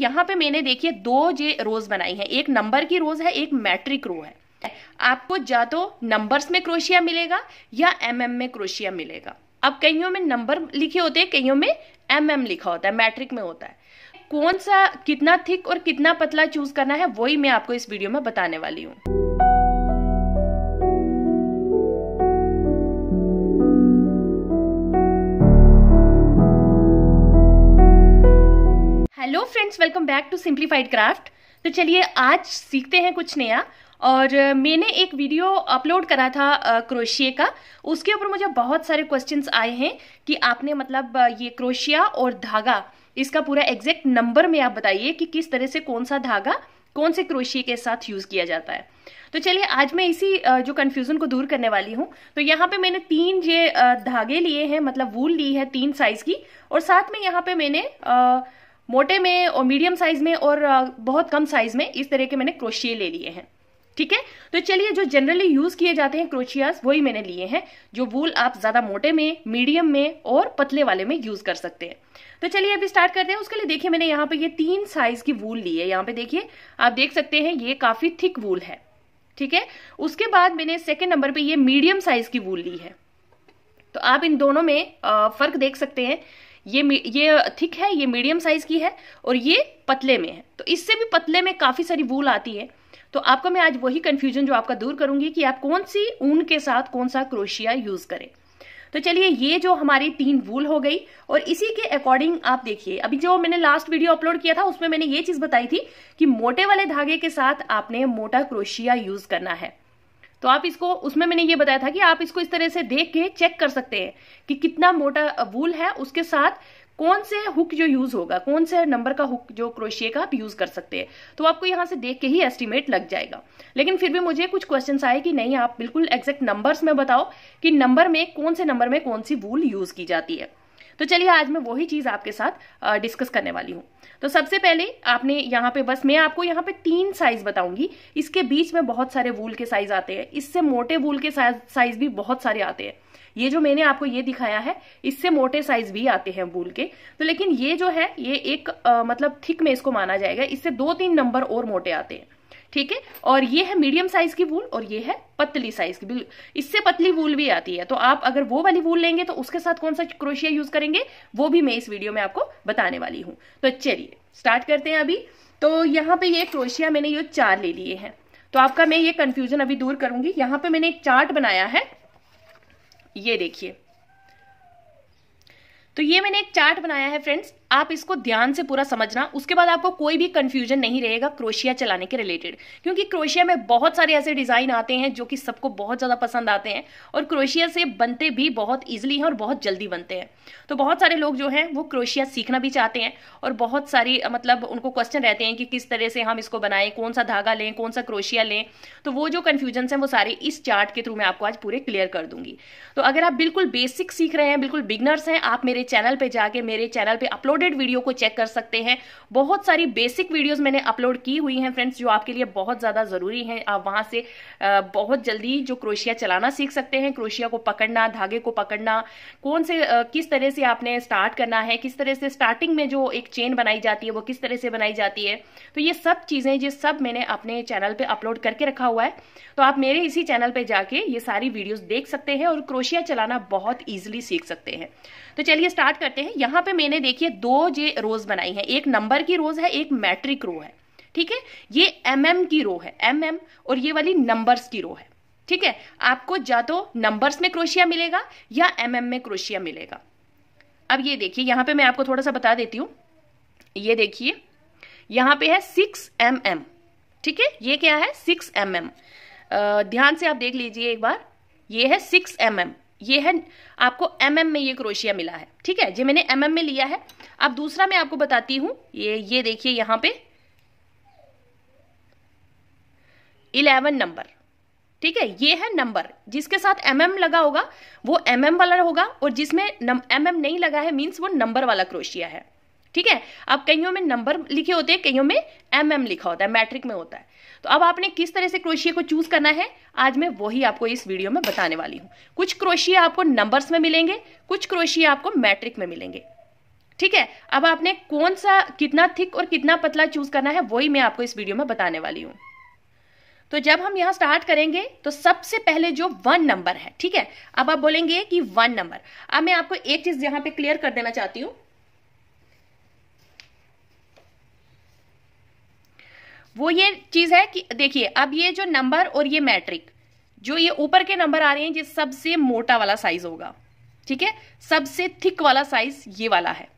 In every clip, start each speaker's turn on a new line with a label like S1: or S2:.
S1: यहाँ पे मैंने देखिए दो जे रोज बनाई है एक नंबर की रोज है एक मैट्रिक रो है आपको या तो नंबर्स में क्रोशिया मिलेगा या एम mm में क्रोशिया मिलेगा अब कईयों में नंबर लिखे होते हैं कईयों में एम mm लिखा होता है मैट्रिक में होता है कौन सा कितना थिक और कितना पतला चूज करना है वही मैं आपको इस वीडियो में बताने वाली हूँ hello friends welcome back to simplified craft तो चलिए आज सीखते हैं कुछ नया और मैंने एक वीडियो अपलोड करा था क्रोशिए का उसके ऊपर मुझे बहुत सारे क्वेश्चंस आए हैं कि आपने मतलब ये क्रोशिया और धागा इसका पूरा एग्जैक्ट नंबर में आप बताइए कि किस तरह से कौन सा धागा कौन से क्रोशिए के साथ यूज़ किया जाता है तो चलिए आज मैं इसी जो कन्फ्यूज़न को दूर करने वाली हूँ तो यहाँ पे मैंने तीन ये धागे लिए हैं मतलब वूल ली है तीन साइज़ की और साथ में यहाँ पे मैंने मोटे में और मीडियम साइज में और बहुत कम साइज में इस तरह के मैंने क्रोशिए ले लिए हैं ठीक है तो चलिए जो जनरली यूज किए जाते हैं क्रोशियाज वही मैंने लिए हैं जो वूल आप ज्यादा मोटे में मीडियम में और पतले वाले में यूज कर सकते हैं तो चलिए अभी स्टार्ट करते हैं उसके लिए देखिए मैंने यहाँ पे ये तीन साइज की वूल ली है यहाँ पे देखिए आप देख सकते हैं ये काफी थिक वूल है ठीक है उसके बाद मैंने सेकेंड नंबर पर यह मीडियम साइज की वूल ली है तो आप इन दोनों में फर्क देख सकते हैं ये ये थिक है ये मीडियम साइज़ की है और ये पतले में है तो इससे भी पतले में काफ़ी सारी वूल आती है तो आपको मैं आज वही कन्फ्यूजन जो आपका दूर करूंगी कि आप कौन सी ऊन के साथ कौन सा क्रोशिया यूज़ करें तो चलिए ये जो हमारी तीन वूल हो गई और इसी के अकॉर्डिंग आप देखिए अभी जो मैंने लास्ट वीडियो अपलोड किया था उसमें मैंने ये चीज़ बताई थी कि मोटे वाले धागे के साथ आपने मोटा क्रोशिया यूज़ करना है तो आप इसको उसमें मैंने ये बताया था कि आप इसको इस तरह से देख के चेक कर सकते हैं कि कितना मोटा वूल है उसके साथ कौन से हुक जो यूज होगा कौन से नंबर का हुक जो क्रोशिए का आप यूज कर सकते हैं तो आपको यहाँ से देख के ही एस्टिमेट लग जाएगा लेकिन फिर भी मुझे कुछ क्वेश्चन आए कि नहीं आप बिल्कुल एग्जैक्ट नंबर्स में बताओ कि नंबर में कौन से नंबर में कौन सी वूल यूज की जाती है तो चलिए आज मैं वही चीज़ आपके साथ डिस्कस करने वाली हूँ तो सबसे पहले आपने यहाँ पे बस मैं आपको यहाँ पे तीन साइज बताऊंगी इसके बीच में बहुत सारे वूल के साइज आते हैं इससे मोटे वूल के साइज भी बहुत सारे आते हैं ये जो मैंने आपको ये दिखाया है इससे मोटे साइज भी आते हैं वूल के तो लेकिन ये जो है ये एक आ, मतलब थिक में इसको माना जाएगा इससे दो तीन नंबर और मोटे आते हैं ठीक है और ये है मीडियम साइज की वूल और ये है पतली साइज की बिल्कुल इससे पतली वूल भी आती है तो आप अगर वो वाली वूल लेंगे तो उसके साथ कौन सा क्रोशिया यूज करेंगे वो भी मैं इस वीडियो में आपको बताने वाली हूँ तो चलिए स्टार्ट करते हैं अभी तो यहाँ पे ये क्रोशिया मैंने ये चार ले लिए हैं तो आपका मैं ये कंफ्यूजन अभी दूर करूंगी यहाँ पे मैंने एक चार्ट बनाया है ये देखिए तो ये मैंने एक चार्ट बनाया है फ्रेंड्स आप इसको ध्यान से पूरा समझना उसके बाद आपको कोई भी कंफ्यूजन नहीं रहेगा क्रोशिया चलाने के रिलेटेड क्योंकि क्रोशिया में बहुत सारे ऐसे डिज़ाइन आते हैं जो कि सबको बहुत ज़्यादा पसंद आते हैं और क्रोशिया से बनते भी बहुत ईजिली हैं और बहुत जल्दी बनते हैं तो बहुत सारे लोग जो हैं वो क्रोशिया सीखना भी चाहते हैं और बहुत सारी मतलब उनको क्वेश्चन रहते हैं कि किस तरह से हम इसको बनाएं कौन सा धागा लें कौन सा क्रोशिया लें तो वो जो कन्फ्यूजन है वो सारे इस चार्ट के थ्रू मैं आपको आज पूरे क्लियर कर दूंगी तो अगर आप बिल्कुल बेसिक सीख रहे हैं बिल्कुल बिगनर्स हैं आप मेरे चैनल पर जाके मेरे चैनल पर अपलोड अपलोडेड वीडियो को चेक कर सकते हैं बहुत सारी बेसिक वीडियोस मैंने अपलोड की हुई हैं फ्रेंड्स जो आपके लिए बहुत ज़्यादा ज़रूरी हैं आप वहाँ से बहुत जल्दी जो क्रोशिया चलाना सीख सकते हैं क्रोशिया को पकड़ना धागे को पकड़ना कौन से किस तरह से आपने स्टार्ट करना है किस तरह से स्टार्टिंग में जो एक चेन बनाई जाती है वो किस तरह से बनाई जाती है तो ये सब चीज़ें ये सब मैंने अपने चैनल पर अपलोड करके रखा हुआ है तो आप मेरे इसी चैनल पर जाके ये सारी वीडियोज़ देख सकते हैं और क्रोशिया चलाना बहुत ईजिली सीख सकते हैं तो चलिए स्टार्ट करते हैं यहाँ पे मैंने देखिए दो दो ये रोज बनाई हैं एक नंबर की रोज है एक मैट्रिक रो है ठीक है ये एम mm एम की रो है एम mm एम और ये वाली नंबर्स की रो है ठीक है आपको या तो नंबर्स में क्रोशिया मिलेगा या एम mm एम में क्रोशिया मिलेगा अब ये देखिए यहां पे मैं आपको थोड़ा सा बता देती हूँ ये देखिए यहां पे है सिक्स एम एम ठीक है ये क्या है सिक्स एम एम ध्यान से आप देख लीजिए एक बार ये है सिक्स एम एम ये है आपको एम mm में ये क्रोशिया मिला है ठीक है जी मैंने एम mm में लिया है अब दूसरा मैं आपको बताती हूँ ये ये देखिए यहाँ पे इलेवन नंबर ठीक है ये है नंबर जिसके साथ एम mm लगा होगा वो एम mm वाला होगा और जिसमें एम mm नहीं लगा है मीन्स वो नंबर वाला क्रोशिया है ठीक है अब कईयों में नंबर लिखे होते हैं कईयों में एम एम लिखा होता है मैट्रिक में होता है तो अब आपने किस तरह से क्रोशिया को चूज करना है आज मैं वही आपको इस वीडियो में बताने वाली हूँ कुछ क्रोशिया आपको नंबर्स में मिलेंगे कुछ क्रोशिया आपको मैट्रिक में मिलेंगे ठीक है अब आपने कौन सा कितना थिक और कितना पतला चूज करना है वही मैं आपको इस वीडियो में बताने वाली हूँ तो जब हम यहाँ स्टार्ट करेंगे तो सबसे पहले जो वन नंबर है ठीक है अब आप बोलेंगे कि वन नंबर अब मैं आपको एक चीज यहाँ पे क्लियर कर देना चाहती हूँ वो ये चीज़ है कि देखिए अब ये जो नंबर और ये मैट्रिक जो ये ऊपर के नंबर आ रहे हैं ये सबसे मोटा वाला साइज होगा ठीक है सबसे थिक वाला साइज ये वाला है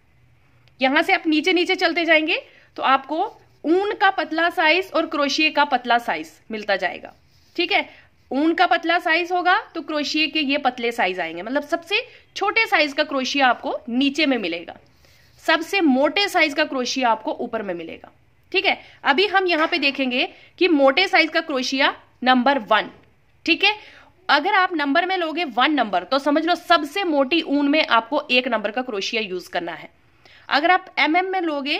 S1: यहां से आप नीचे नीचे चलते जाएंगे तो आपको ऊन का पतला साइज और क्रोशिए का पतला साइज मिलता जाएगा ठीक है ऊन का पतला साइज होगा तो क्रोशिए के ये पतले साइज आएंगे मतलब सबसे छोटे साइज का क्रोशिया आपको नीचे में मिलेगा सबसे मोटे साइज का क्रोशिया आपको ऊपर में मिलेगा ठीक है अभी हम यहां पे देखेंगे कि मोटे साइज का क्रोशिया नंबर वन ठीक है अगर आप नंबर में लोगे वन नंबर तो समझ लो सबसे मोटी ऊन में आपको एक नंबर का क्रोशिया यूज करना है अगर आप एम mm में लोगे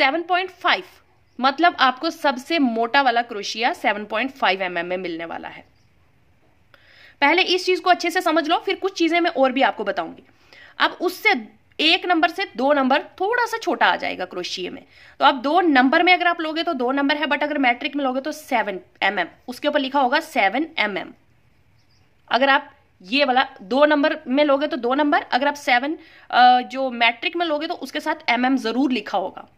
S1: 7.5 मतलब आपको सबसे मोटा वाला क्रोशिया 7.5 पॉइंट mm में मिलने वाला है पहले इस चीज को अच्छे से समझ लो फिर कुछ चीजें मैं और भी आपको बताऊंगी अब उससे एक नंबर से दो नंबर थोड़ा सा छोटा आ जाएगा क्रोशिए में तो आप दो नंबर में अगर आप लोगे तो दो नंबर है बट अगर मैट्रिक में लोगे तो सेवन एम mm. उसके ऊपर लिखा होगा सेवन एम mm. अगर आप ये वाला दो नंबर में लोगे तो दो नंबर अगर आप सेवन जो मैट्रिक में लोगे तो उसके साथ एम mm जरूर लिखा होगा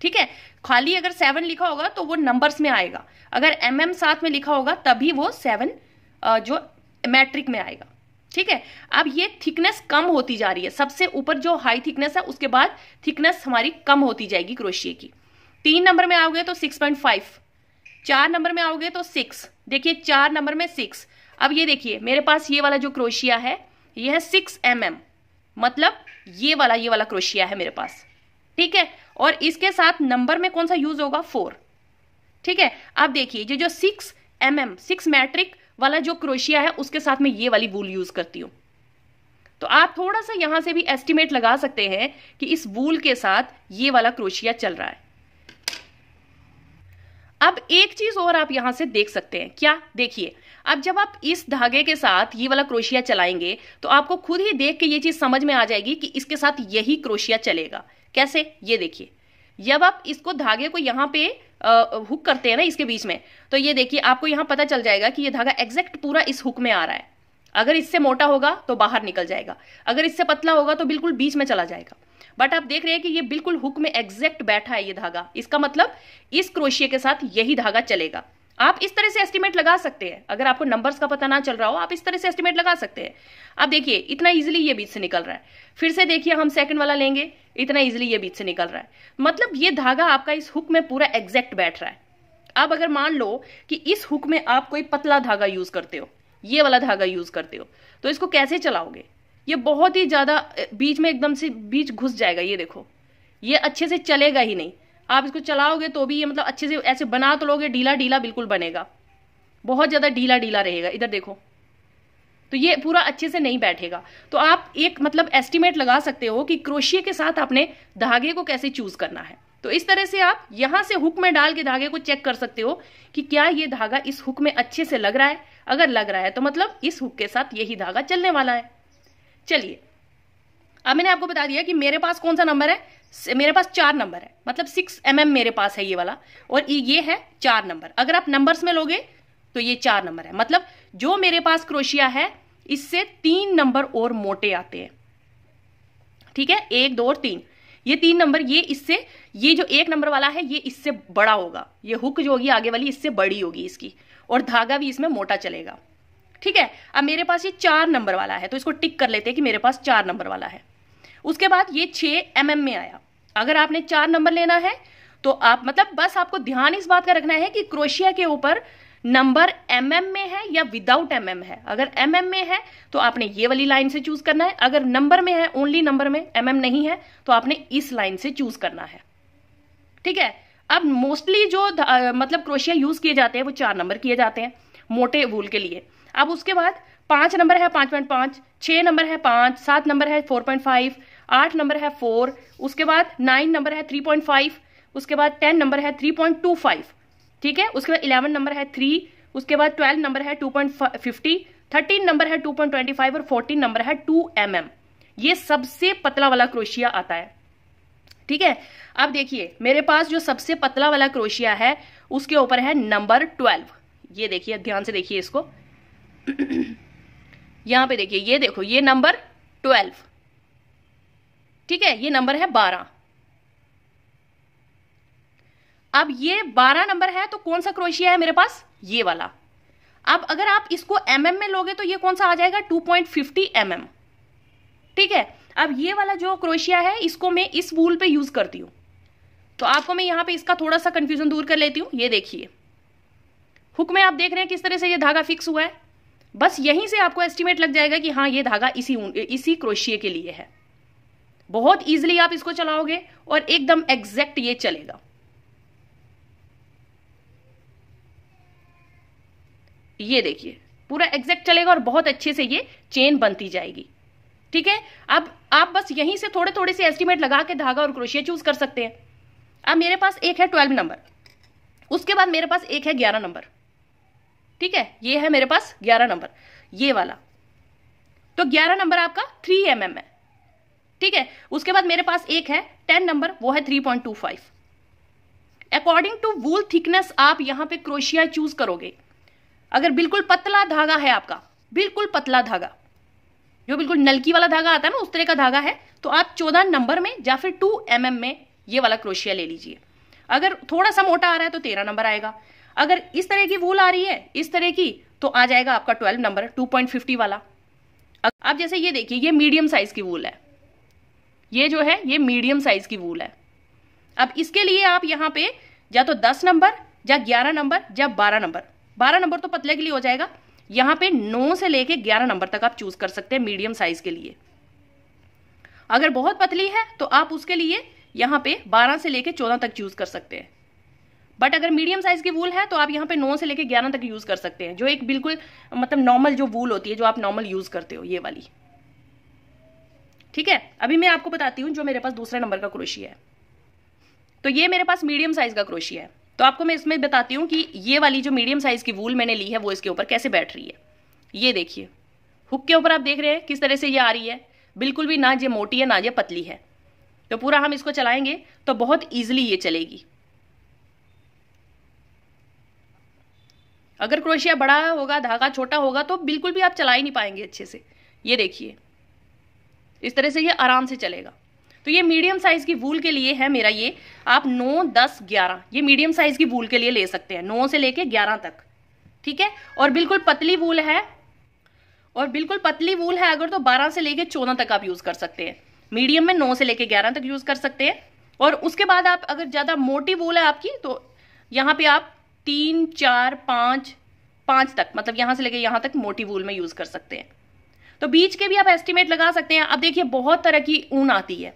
S1: ठीक है खाली अगर सेवन लिखा होगा तो वो नंबर्स में आएगा अगर एम mm साथ में लिखा होगा तभी वो सेवन जो मैट्रिक में आएगा ठीक है अब ये थिकनेस कम होती जा रही है सबसे ऊपर जो हाई थिकनेस है उसके बाद थिकनेस हमारी कम होती जाएगी क्रोशिए की तीन नंबर में आओगे तो सिक्स पॉइंट फाइव चार नंबर में आओगे तो सिक्स देखिए चार नंबर में सिक्स अब ये देखिए मेरे पास ये वाला जो क्रोशिया है ये है सिक्स एम mm, मतलब ये वाला ये वाला क्रोशिया है मेरे पास ठीक है और इसके साथ नंबर में कौन सा यूज होगा फोर ठीक है अब देखिए ये जो six M M six metric वाला जो क्रोशिया है उसके साथ में ये वाली वूल यूज़ करती हूँ तो आप थोड़ा सा यहां से भी एस्टिमेट लगा सकते हैं कि इस वूल के साथ ये वाला क्रोशिया चल रहा है अब एक चीज और आप यहां से देख सकते हैं क्या देखिए अब जब आप इस धागे के साथ ये वाला क्रोशिया चलाएंगे तो आपको खुद ही देख के ये चीज समझ में आ जाएगी कि इसके साथ यही क्रोशिया चलेगा कैसे ये देखिए जब आप इसको धागे को यहाँ पे हुक करते हैं ना इसके बीच में तो ये देखिए आपको यहाँ पता चल जाएगा कि ये धागा एग्जैक्ट पूरा इस हुक में आ रहा है अगर इससे मोटा होगा तो बाहर निकल जाएगा अगर इससे पतला होगा तो बिल्कुल बीच में चला जाएगा बट आप देख रहे हैं कि ये बिल्कुल हुक में एग्जैक्ट बैठा है ये धागा इसका मतलब इस क्रोशिये के साथ यही धागा चलेगा आप इस तरह से एस्टिमेट लगा सकते हैं अगर आपको नंबर्स का पता ना चल रहा हो आप इस तरह से एस्टिमेट लगा सकते हैं अब देखिए इतना इजीली ये बीच से निकल रहा है फिर से देखिए हम सेकंड वाला लेंगे इतना इजीली ये बीच से निकल रहा है मतलब ये धागा आपका इस हुक में पूरा एग्जैक्ट बैठ रहा है अब अगर मान लो कि इस हुक में आप कोई पतला धागा यूज करते हो ये वाला धागा यूज करते हो तो इसको कैसे चलाओगे ये बहुत ही ज्यादा बीच में एकदम से बीच घुस जाएगा ये देखो ये अच्छे से चलेगा ही नहीं आप इसको चलाओगे तो भी ये मतलब अच्छे से ऐसे बना तो लोगे ढीला ढीला बिल्कुल बनेगा बहुत ज्यादा ढीला ढीला रहेगा इधर देखो तो ये पूरा अच्छे से नहीं बैठेगा तो आप एक मतलब एस्टिमेट लगा सकते हो कि क्रोशिए के साथ आपने धागे को कैसे चूज करना है तो इस तरह से आप यहां से हुक में डाल के धागे को चेक कर सकते हो कि क्या ये धागा इस हुक में अच्छे से लग रहा है अगर लग रहा है तो मतलब इस हुक के साथ यही धागा चलने वाला है चलिए अब मैंने आपको बता दिया कि मेरे पास कौन सा नंबर है मेरे पास चार नंबर है मतलब सिक्स एम mm मेरे पास है ये वाला और ये है चार नंबर अगर आप नंबर्स में लोगे तो ये चार नंबर है मतलब जो मेरे पास क्रोशिया है इससे तीन नंबर और मोटे आते हैं ठीक है एक दो और तीन ये तीन नंबर ये इससे ये जो एक नंबर वाला है ये इससे बड़ा होगा ये हुक जो होगी आगे वाली इससे बड़ी होगी इसकी और धागा भी इसमें मोटा चलेगा ठीक है अब मेरे पास ये चार नंबर वाला है तो इसको टिक कर लेते हैं कि मेरे पास चार नंबर वाला है उसके बाद ये छे एम में आया अगर आपने चार नंबर लेना है तो आप मतलब बस आपको ध्यान इस बात का रखना है कि क्रोशिया के ऊपर नंबर एम एम में है या विदाउट एम एम है अगर एम एम में है तो आपने ये वाली लाइन से चूज करना है अगर नंबर में है ओनली नंबर में एम एम नहीं है तो आपने इस लाइन से चूज करना है ठीक है अब मोस्टली जो मतलब क्रोशिया यूज किए जाते हैं वो चार नंबर किए जाते हैं मोटे वूल के लिए अब उसके बाद पांच नंबर है पांच पॉइंट पांच छह नंबर है पांच सात नंबर है फोर पॉइंट फाइव आठ नंबर है फोर उसके बाद नाइन नंबर है थ्री पॉइंट फाइव उसके बाद टेन नंबर है थ्री पॉइंट टू फाइव ठीक है उसके बाद इलेवन नंबर है थ्री उसके बाद ट्वेल्व नंबर है two point fifty thirteen number है टू पॉइंट ट्वेंटी फाइव और फोर्टीन नंबर है टू एम एम ये सबसे पतला वाला क्रोशिया आता है ठीक है अब देखिए मेरे पास जो सबसे पतला वाला क्रोशिया है उसके ऊपर है नंबर ट्वेल्व ये देखिए ध्यान से देखिए इसको यहां पे देखिए ये देखो ये नंबर ट्वेल्व ठीक है ये नंबर है बारह अब ये बारह नंबर है तो कौन सा क्रोशिया है मेरे पास ये वाला अब अगर आप इसको एम mm में लोगे तो ये कौन सा आ जाएगा two point fifty M M ठीक है अब ये वाला जो क्रोशिया है इसको मैं इस वूल पे यूज करती हूँ तो आपको मैं यहाँ पे इसका थोड़ा सा कंफ्यूजन दूर कर लेती हूँ ये देखिए हुक में आप देख रहे हैं किस तरह से ये धागा फिक्स हुआ है बस यहीं से आपको एस्टिमेट लग जाएगा कि हाँ ये धागा इसी इसी क्रोशिए के लिए है बहुत ईजिली आप इसको चलाओगे और एकदम एग्जैक्ट ये चलेगा ये देखिए पूरा एग्जैक्ट चलेगा और बहुत अच्छे से ये चेन बनती जाएगी ठीक है अब आप बस यहीं से थोड़े थोड़े से एस्टिमेट लगा के धागा और क्रोशिया चूज कर सकते हैं अब मेरे पास एक है ट्वेल्व नंबर उसके बाद मेरे पास एक है ग्यारह नंबर ठीक है ये है मेरे पास ग्यारह नंबर ये वाला तो ग्यारह नंबर आपका थ्री एम एम है ठीक है उसके बाद मेरे पास एक है टेन नंबर वो है three point two five according to wool thickness आप यहां पे क्रोशिया चूज करोगे अगर बिल्कुल पतला धागा है आपका बिल्कुल पतला धागा जो बिल्कुल नलकी वाला धागा आता है ना उस तरह का धागा है तो आप चौदह नंबर में या फिर टू एम mm में ये वाला क्रोशिया ले लीजिए अगर थोड़ा सा मोटा आ रहा है तो तेरह नंबर आएगा अगर इस तरह की वूल आ रही है इस तरह की तो आ जाएगा आपका twelve number two point fifty वाला आप जैसे ये देखिए ये मीडियम साइज की वूल है ये जो है ये मीडियम साइज की वूल है अब इसके लिए आप यहाँ पे या तो दस नंबर या ग्यारह नंबर या बारह नंबर बारह नंबर तो पतले के लिए हो जाएगा यहाँ पे नौ से लेके ग्यारह नंबर तक आप चूज कर सकते हैं मीडियम साइज के लिए अगर बहुत पतली है तो आप उसके लिए यहाँ पे बारह से लेके चौदह तक चूज कर सकते हैं बट अगर मीडियम साइज की वूल है तो आप यहाँ पे नौ से लेके ग्यारह तक यूज कर सकते हैं जो एक बिल्कुल मतलब नॉर्मल जो वूल होती है जो आप नॉर्मल यूज करते हो ये वाली ठीक है अभी मैं आपको बताती हूँ जो मेरे पास दूसरे नंबर का क्रोशिया है तो ये मेरे पास मीडियम साइज का क्रोशिया है तो आपको मैं इसमें बताती हूँ कि ये वाली जो मीडियम साइज़ की वूल मैंने ली है वो इसके ऊपर कैसे बैठ रही है ये देखिए हुक के ऊपर आप देख रहे हैं किस तरह से ये आ रही है बिल्कुल भी ना ये मोटी है ना ये पतली है तो पूरा हम इसको चलाएंगे तो बहुत ईजिली ये चलेगी अगर क्रोशिया बड़ा होगा धागा छोटा होगा तो बिल्कुल भी आप चला ही नहीं पाएंगे अच्छे से ये देखिए इस तरह से ये आराम से चलेगा तो ये मीडियम साइज की वूल के लिए है मेरा ये आप नौ दस ग्यारह ये मीडियम साइज की वूल के लिए ले सकते हैं नौ से लेके ग्यारह तक ठीक है और बिल्कुल पतली वूल है और बिल्कुल पतली वूल है अगर तो बारह से लेके चौदह तक आप यूज कर सकते हैं मीडियम में नौ से लेके ग्यारह तक यूज कर सकते हैं और उसके बाद आप अगर ज्यादा मोटी वूल है आपकी तो यहाँ पे आप तीन चार पांच पांच तक मतलब यहां से लेके यहां तक मोटी वूल में यूज़ कर सकते हैं तो बीच के भी आप एस्टिमेट लगा सकते हैं अब देखिए बहुत तरह की ऊन आती है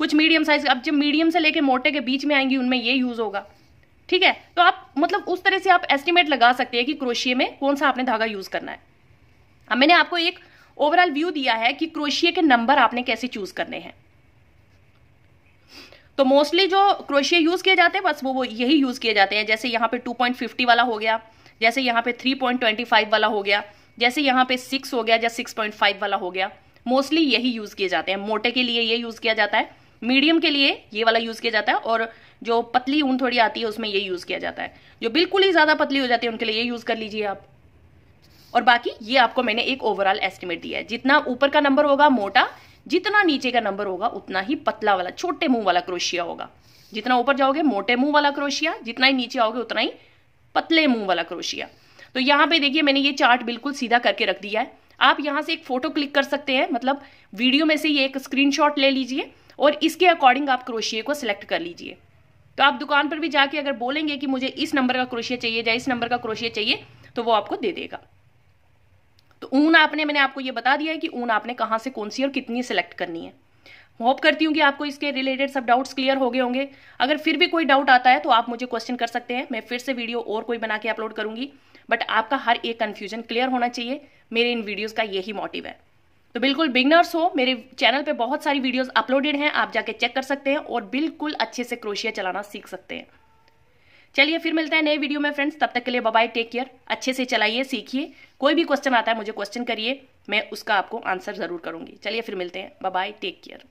S1: कुछ मीडियम साइज अब जब मीडियम से लेके मोटे के बीच में आएंगी उनमें ये यूज होगा ठीक है तो आप मतलब उस तरह से आप एस्टिमेट लगा सकते हैं कि क्रोशिए में कौन सा आपने धागा यूज करना है अब मैंने आपको एक ओवरऑल व्यू दिया है कि क्रोशिए के नंबर आपने कैसे चूज करने हैं तो मोस्टली जो क्रोशिए यूज किए जाते हैं बस वो वो यही यूज किए जाते हैं जैसे यहाँ पे 2.50 वाला हो गया जैसे यहाँ पे 3.25 वाला हो गया जैसे यहाँ पे 6 हो गया या 6.5 वाला हो गया मोस्टली यही यूज किए जाते हैं मोटे के लिए ये यूज किया जाता है मीडियम के लिए ये वाला यूज किया जाता है और जो पतली ऊन थोड़ी आती है उसमें ये यूज किया जाता है जो बिल्कुल ही ज्यादा पतली हो जाती है उनके लिए ये यूज कर लीजिए आप और बाकी ये आपको मैंने एक ओवरऑल एस्टिमेट दिया है जितना ऊपर का नंबर होगा मोटा जितना नीचे का नंबर होगा उतना ही पतला वाला छोटे मुंह वाला क्रोशिया होगा जितना ऊपर जाओगे मोटे मुंह वाला क्रोशिया जितना ही नीचे आओगे उतना ही पतले मुंह वाला क्रोशिया तो यहाँ पे देखिए मैंने ये चार्ट बिल्कुल सीधा करके रख दिया है आप यहाँ से एक फोटो क्लिक कर सकते हैं मतलब वीडियो में से ये एक स्क्रीनशॉट ले लीजिए और इसके अकॉर्डिंग आप क्रोशिए को सिलेक्ट कर लीजिए तो आप दुकान पर भी जाके अगर बोलेंगे कि मुझे इस नंबर का क्रोशिया चाहिए या इस नंबर का क्रोशिया चाहिए तो वो आपको दे देगा तो ऊन आपने मैंने आपको ये बता दिया है कि ऊन आपने कहाँ से कौन सी और कितनी सिलेक्ट करनी है होप करती हूँ कि आपको इसके रिलेटेड सब डाउट्स क्लियर हो गए होंगे अगर फिर भी कोई डाउट आता है तो आप मुझे क्वेश्चन कर सकते हैं मैं फिर से वीडियो और कोई बना के अपलोड करूंगी बट आपका हर एक कन्फ्यूजन क्लियर होना चाहिए मेरे इन वीडियोज़ का यही मोटिव है तो बिल्कुल बिगनर्स हो मेरे चैनल पे बहुत सारी वीडियोस अपलोडेड हैं आप जाके चेक कर सकते हैं और बिल्कुल अच्छे से क्रोशिया चलाना सीख सकते हैं चलिए फिर मिलते हैं नए वीडियो में फ्रेंड्स तब तक के लिए बाय टेक केयर अच्छे से चलाइए सीखिए कोई भी क्वेश्चन आता है मुझे क्वेश्चन करिए मैं उसका आपको आंसर जरूर करूंगी चलिए फिर मिलते हैं बाय टेक केयर